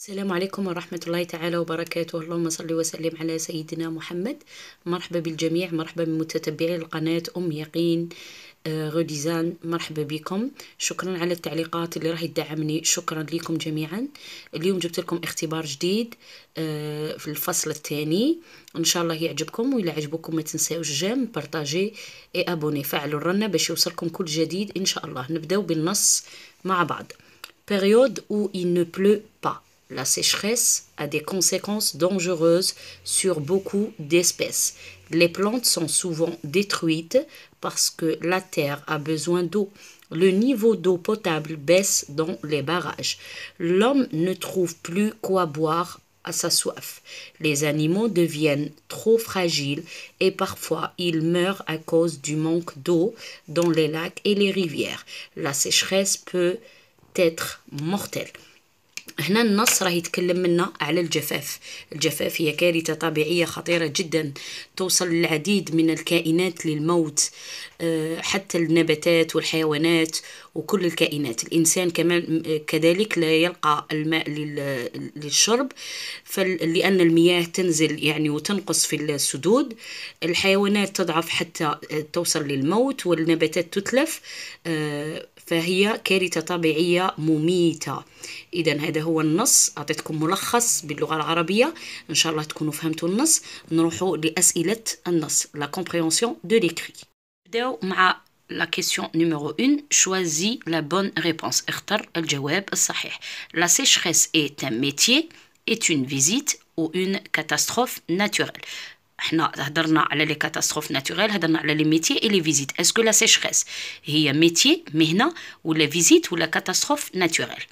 السلام عليكم ورحمة الله تعالى وبركاته اللهم صل وسلم على سيدنا محمد مرحبا بالجميع مرحبا بمتتبعي القناة أم يقين غوديزان آه، مرحبا بكم شكرا على التعليقات اللي راح تدعمني شكرا لكم جميعا اليوم جبت لكم اختبار جديد آه، في الفصل الثاني ان شاء الله يعجبكم وإلا عجبكم ما تنساوش جيم بارتاجي اي ابوني فعلوا الرنة باش يوصلكم كل جديد ان شاء الله نبداو بالنص مع بعض période où il ne pleut pas La sécheresse a des conséquences dangereuses sur beaucoup d'espèces. Les plantes sont souvent détruites parce que la terre a besoin d'eau. Le niveau d'eau potable baisse dans les barrages. L'homme ne trouve plus quoi boire à sa soif. Les animaux deviennent trop fragiles et parfois ils meurent à cause du manque d'eau dans les lacs et les rivières. La sécheresse peut être mortelle. هنا النص راه يتكلم لنا على الجفاف الجفاف هي كارثة طبيعية خطيرة جدا توصل للعديد من الكائنات للموت آه، حتى النباتات والحيوانات وكل الكائنات الإنسان كمان كذلك لا يلقى الماء للشرب لأن المياه تنزل يعني وتنقص في السدود الحيوانات تضعف حتى آه، توصل للموت والنباتات تتلف آه، فهي كارثة طبيعية مميتة إذا هذا هو النص أعطيتكم ملخص باللغة العربية إن شاء الله تكونوا فهمتوا النص نروحوا لأسئلة النص لا كومبريونسيون دو ليكري نبداو مع لا كيسيون نيميرو 1 شوازي لا بون ريبونس اختر الجواب الصحيح لا سيشخيس اي ان ميتيي اي اون فيزيت او اون كاتاستروف ناتورال حنا هضرنا على لي كاتاستروف ناتوريل هضرنا على لي ميتي اي لي فيزيت اسكو لا سيشريس هي ميتي مهنه ولا فيزيت ولا كاتاستروف ناتوريل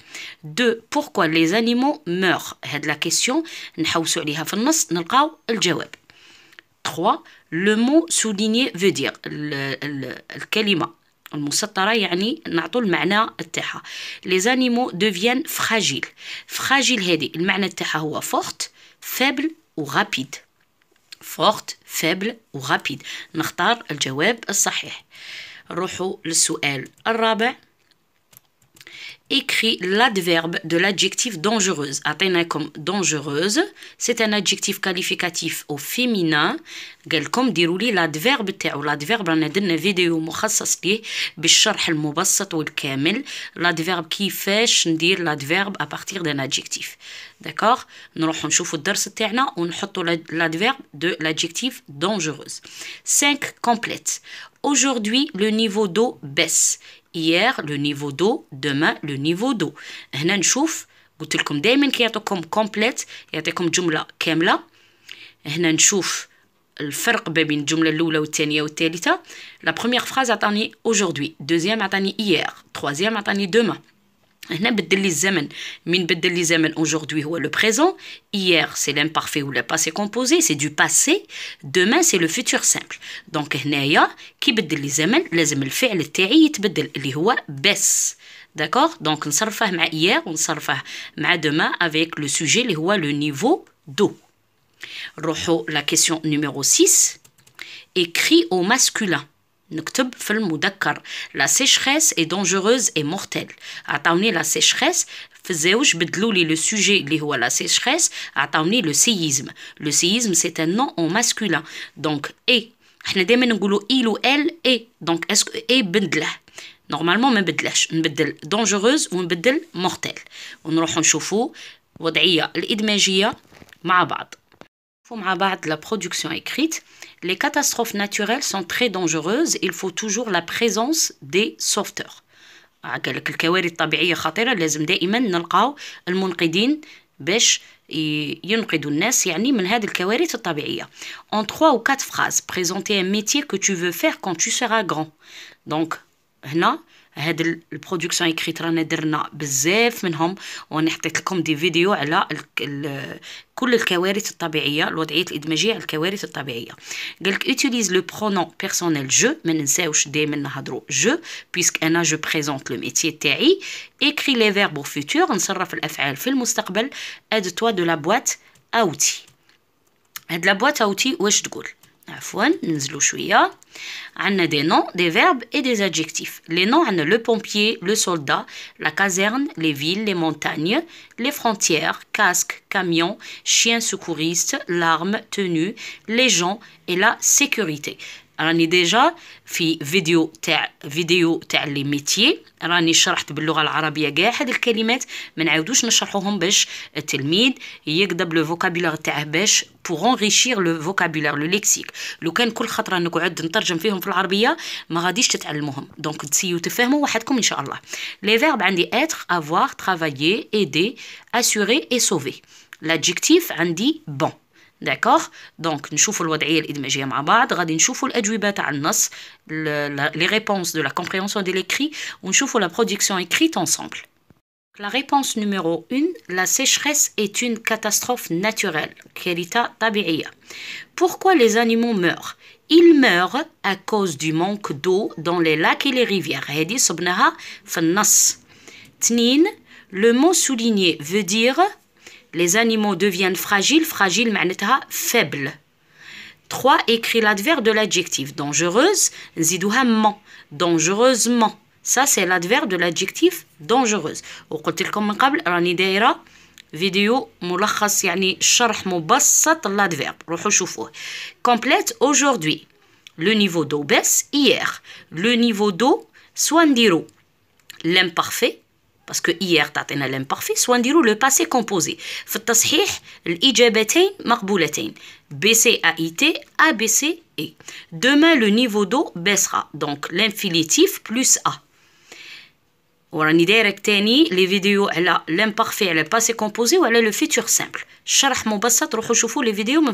دو بوركوا لي زانيمو مور هاد لا كيسيون نحوسو عليها في النص نلقاو الجواب 3 لو مو سوليني فو دير الكلمه المسطره يعني نعطوا المعنى تاعها لي زانيمو دوفيان فراجيل فراجيل هادي المعنى تاعها هو فورت فابل ورابيد فورت فابل ورابيد نختار الجواب الصحيح نروحوا للسؤال الرابع Écris l'adverbe de l'adjectif dangereuse. Atteindre comme dangereuse, c'est un adjectif qualificatif au féminin. comme dérouler l'adverbe تاعو l'adverbe vidéo درنا فيديو une ليه بالشرح le والكامل l'adverbe qui fait, c'est l'adverbe à partir d'un adjectif. D'accord Nous allons نروحو نشوفو On a ونحطو l'adverbe de l'adjectif dangereuse. Cinq complète. Aujourd'hui, le niveau d'eau baisse hier le niveau d'eau demain le niveau d'eau هنا نشوف قلت لكم دائما كيعطيكم كومبليت يعطيكم جمله كامله هنا نشوف الفرق بين aujourd'hui deuxième عطاني hier troisième عطاني demain Aujourd'hui, c'est le présent. Hier, c'est l'imparfait ou le passé composé. C'est du passé. Demain, c'est le futur simple. Donc, qui بدل les زمن لازم الفعل تاعي يتبدل اللي هو baisse. D'accord Donc, نصرفه مع hier, نصرفه مع demain avec le sujet اللي هو le niveau d'eau. Rojo, la question numéro 6. Écrit au masculin. Nous avons fait la sécheresse. est dangereuse et mortelle. La sécheresse, fait le sujet à la sécheresse. Nous le séisme. Le séisme, c'est un nom en masculin. Donc, e ». il elle Donc, est-ce que et Normalement, même est-ce que est On la production écrite, les catastrophes naturelles sont très dangereuses, il faut toujours la présence des sauveteurs. Ah, en trois ou quatre phrases présenter un métier que tu veux faire quand tu seras grand donc هنا هاد البرودكسيون اكريت رانا درنا بزاف منهم وانا حطيت لكم دي فيديو على الـ الـ كل الكوارث الطبيعيه الوضعيه الادماجيه على الكوارث الطبيعيه قالك اوتيليز لو برونون بيرسونيل جو ما ننساوش دائما نهضروا جو بيسك انا جو بريزونت لو ميتي تاعي اكري لي فيرب فيتور نصرف الافعال في المستقبل اد توا دو لا بواط اوتي هاد لا بواط اوتي واش تقول عفوا des noms des verbes et des adjectifs les noms le pompier le soldat la caserne les villes les montagnes les frontières casque camion chien secouriste l'arme tenue les gens et la sécurité راني ديجا في فيديو تاع فيديو تاع لي ميتيي راني شرحت باللغه العربيه كاع هاد الكلمات ما نعاودوش نشرحوهم باش التلميذ يقدر لو فوكابولير تاعه باش بوغ انريشير لو فوكابولير لو ليكسيك لو كان كل خطره نقعد نترجم فيهم في العربيه ما غاديش تتعلموهم دونك تسيو تفهموا وحدكم ان شاء الله لي فيرب عندي اتر افوار travailler aider assurer et sauver l'adjectif عندي bon D'accord Donc, نشوفوا الوضعيه الادماجيه مع بعض غادي نشوفوا الاجوبه تاع النص لي ريبونس la لا كومبريونسيون دي ليكري ونشوفوا la production écrite ensemble La réponse numéro 1, la sécheresse est une catastrophe naturelle, Pourquoi les animaux meurent Ils meurent à cause du manque d'eau dans les lacs et les rivières. fannas. Tnin, le mot souligné veut dire les animaux deviennent fragiles, fragile معناتها faible. 3. Écris l'adverbe de l'adjectif dangereuse, zidouhamment, dangereusement. Ça, c'est l'adverbe de l'adjectif dangereuse. au لكم من قبل راني دايره فيديو ملخص يعني شرح l'adverbe. روحوا Complète aujourd'hui. Le niveau d'eau baisse hier. Le niveau d'eau, soit l'imparfait parce que hier tu as l'imparfait, soit on le passé composé. Fait Bc a marboulatayn. BCAIT, E. Demain, le niveau d'eau baissera. Donc, l'infinitif plus A. or va dire que les vidéos, elle l'imparfait, le passé composé ou elle le futur simple. Je vais vous rechouchoufou les vidéos, me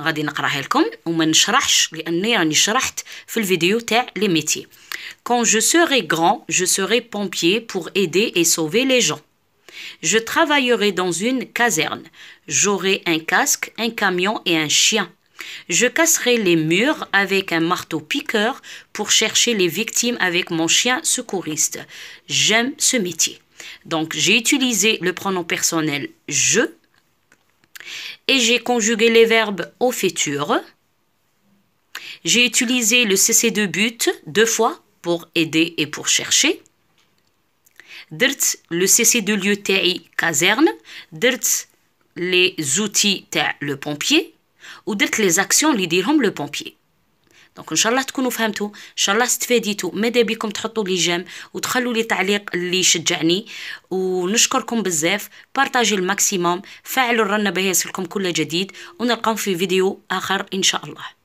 غادي نقراها لكم وما vidéo quand je serai grand je serai pompier pour aider et sauver les gens je travaillerai dans une caserne j'aurai un casque un camion et un chien je casserai les murs avec un marteau piqueur pour chercher les victimes avec mon chien secouriste. J'aime ce métier. Donc j'ai utilisé le pronom personnel je et j'ai conjugué les verbes au futur. J'ai utilisé le CC de but deux fois pour aider et pour chercher. Dirt le CC de lieu TI caserne. Dirt les outils le pompier. Ou dirt les actions lui diront le pompier. دونك ان شاء الله تكونوا فهمتوا ان شاء الله استفاديتوا ماذا بكم تحطوا لي جيم وتخلوا لي تعليق اللي يشجعني ونشكركم بزاف بارطاجي الماكسيموم فعلوا الرنه باه يصلكم كل جديد ونلقاو في فيديو اخر ان شاء الله